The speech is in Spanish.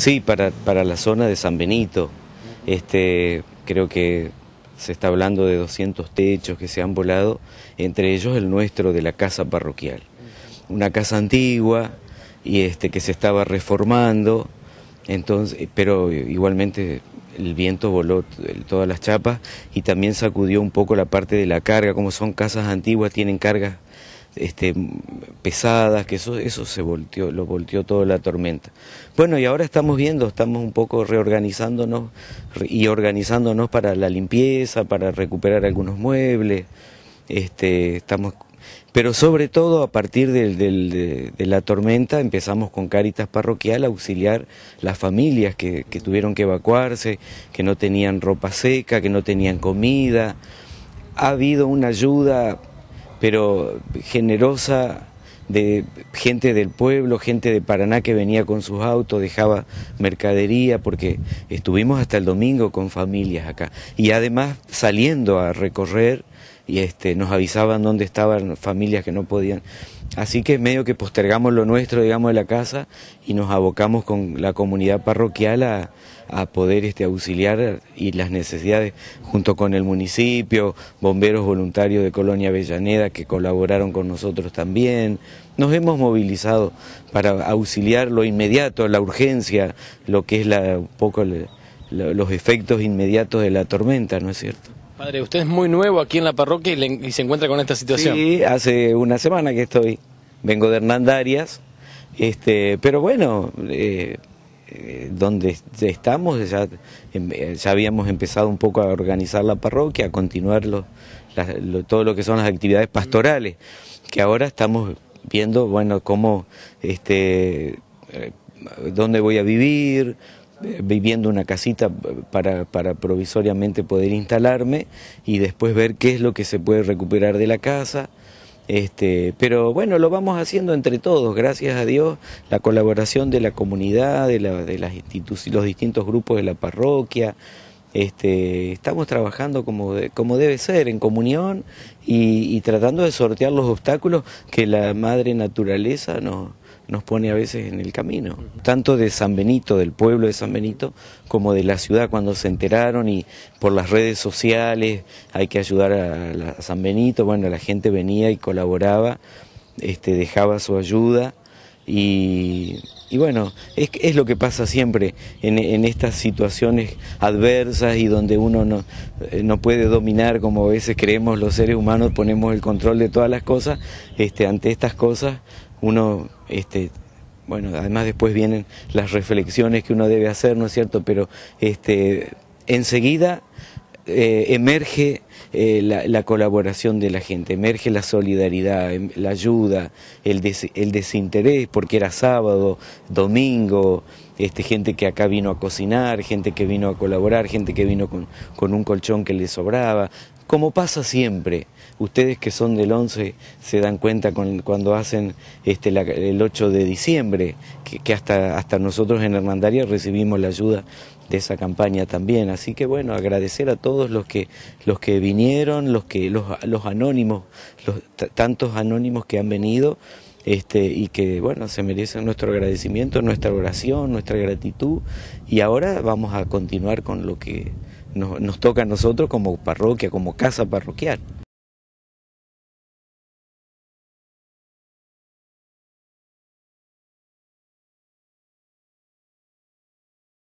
Sí, para, para la zona de San Benito. Este, creo que se está hablando de 200 techos que se han volado, entre ellos el nuestro de la casa parroquial. Una casa antigua y este, que se estaba reformando, entonces, pero igualmente el viento voló todas las chapas y también sacudió un poco la parte de la carga, como son casas antiguas, tienen cargas este, pesadas, que eso, eso se volteó, lo volteó toda la tormenta. Bueno, y ahora estamos viendo, estamos un poco reorganizándonos y organizándonos para la limpieza, para recuperar algunos muebles, este, estamos pero sobre todo a partir de, la tormenta empezamos con Caritas Parroquial a auxiliar las familias que, tuvieron que evacuarse, que no tenían ropa seca, que no tenían comida. Ha habido una ayuda pero generosa de gente del pueblo, gente de Paraná que venía con sus autos, dejaba mercadería, porque estuvimos hasta el domingo con familias acá. Y además saliendo a recorrer, y este, nos avisaban dónde estaban familias que no podían Así que es medio que postergamos lo nuestro, digamos, de la casa y nos abocamos con la comunidad parroquial a, poder este, auxiliar y las necesidades junto con el municipio, bomberos voluntarios de Colonia Avellaneda que colaboraron con nosotros también. Nos hemos movilizado para auxiliar lo inmediato, la urgencia, lo que es un poco los efectos inmediatos de la tormenta, ¿no es cierto? Padre, usted es muy nuevo aquí en la parroquia y, se encuentra con esta situación. Sí, hace una semana que estoy. Vengo de Hernandarias, este, pero bueno, eh, eh, donde estamos ya, em, eh, ya, habíamos empezado un poco a organizar la parroquia, a continuar todo lo que son las actividades pastorales, que ahora estamos viendo, bueno, cómo, este, dónde voy a vivir, eh, viviendo una casita eh, para, para, provisoriamente poder instalarme y después ver qué es lo que se puede recuperar de la casa. Este, pero bueno, lo vamos haciendo entre todos, gracias a Dios, la colaboración de la comunidad, de, la, de las los distintos grupos de la parroquia. Este, estamos trabajando como, como debe ser, en comunión y, y tratando de sortear los obstáculos que la madre naturaleza nos, nos pone a veces en el camino, tanto de San Benito, del pueblo de San Benito, como de la ciudad cuando se enteraron y por las redes sociales hay que ayudar a, San Benito, bueno, la gente venía y colaboraba, este, dejaba su ayuda y, bueno, es, es, lo que pasa siempre en, estas situaciones adversas y donde uno no, eh, no, puede dominar, como a veces creemos los seres humanos, ponemos el control de todas las cosas, este, ante estas cosas uno, este, bueno, además después vienen las reflexiones que uno debe hacer, ¿no es cierto? Pero este, enseguida eh, emerge eh, la, colaboración de la gente, emerge la solidaridad, em, la ayuda, el, el desinterés, porque era sábado, domingo, este, gente que acá vino a cocinar, gente que vino a colaborar, gente que vino con, un colchón que le sobraba, como pasa siempre. Ustedes que son del 11 se dan cuenta cuando hacen este, el 8 de diciembre, que, hasta, hasta nosotros en Hermandaria recibimos la ayuda de esa campaña también. Así que bueno, agradecer a todos los que, los que vinieron, los que los, los anónimos, los tantos anónimos que han venido este, y que bueno, se merecen nuestro agradecimiento, nuestra oración, nuestra gratitud y ahora vamos a continuar con lo que nos, nos toca a nosotros como parroquia, como casa parroquial.